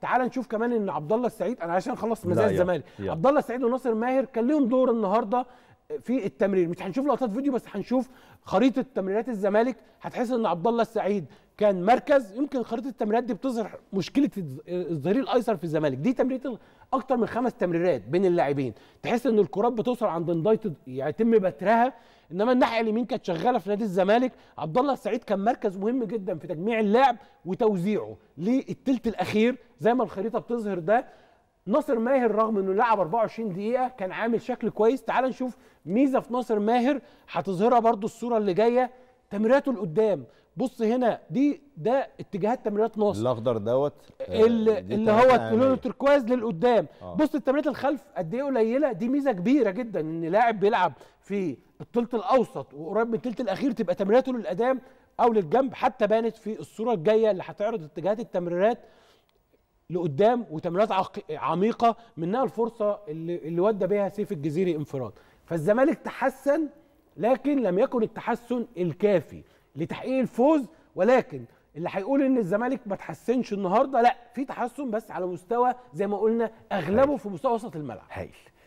تعال نشوف كمان ان عبد الله السعيد انا عشان اخلص مزايا الزمالك عبد الله السعيد وناصر ماهر كان لهم دور النهارده في التمرير مش هنشوف لقطات فيديو بس هنشوف خريطه تمريرات الزمالك هتحس ان عبد الله السعيد كان مركز يمكن خريطه التمريرات دي بتظهر مشكله الظهير الايسر في الزمالك دي تمريرات اكتر من خمس تمريرات بين اللاعبين تحس ان الكرات بتوصل عند انضايت يتم يعني بترها انما الناحيه اليمين كانت شغاله في نادي الزمالك عبد الله السعيد كان مركز مهم جدا في تجميع اللعب وتوزيعه للثلث الاخير زي ما الخريطه بتظهر ده ناصر ماهر رغم انه لعب 24 دقيقه كان عامل شكل كويس تعال نشوف ميزه في ناصر ماهر هتظهرها برضو الصوره اللي جايه تمريراته لقدام بص هنا دي ده اتجاهات تمريرات ناصر الاخضر دوت آه، اللي, اللي هو لونه يعني. تركواز للقدام آه. بص التمريرات الخلف قد ايه قليله دي ميزه كبيره جدا ان لاعب بيلعب في الثلث الاوسط وقريب من الثلث الاخير تبقى تمريراته للقدام او للجنب حتى بانت في الصوره الجايه اللي هتعرض اتجاهات التمريرات لقدام وتمريرات عميقه منها الفرصه اللي, اللي ودى بيها سيف الجزيري انفراد فالزمالك تحسن لكن لم يكن التحسن الكافي لتحقيق الفوز ولكن اللي هيقول ان الزمالك ما تحسنش النهارده لا في تحسن بس على مستوى زي ما قلنا اغلبه في مستوى وسط الملعب هايل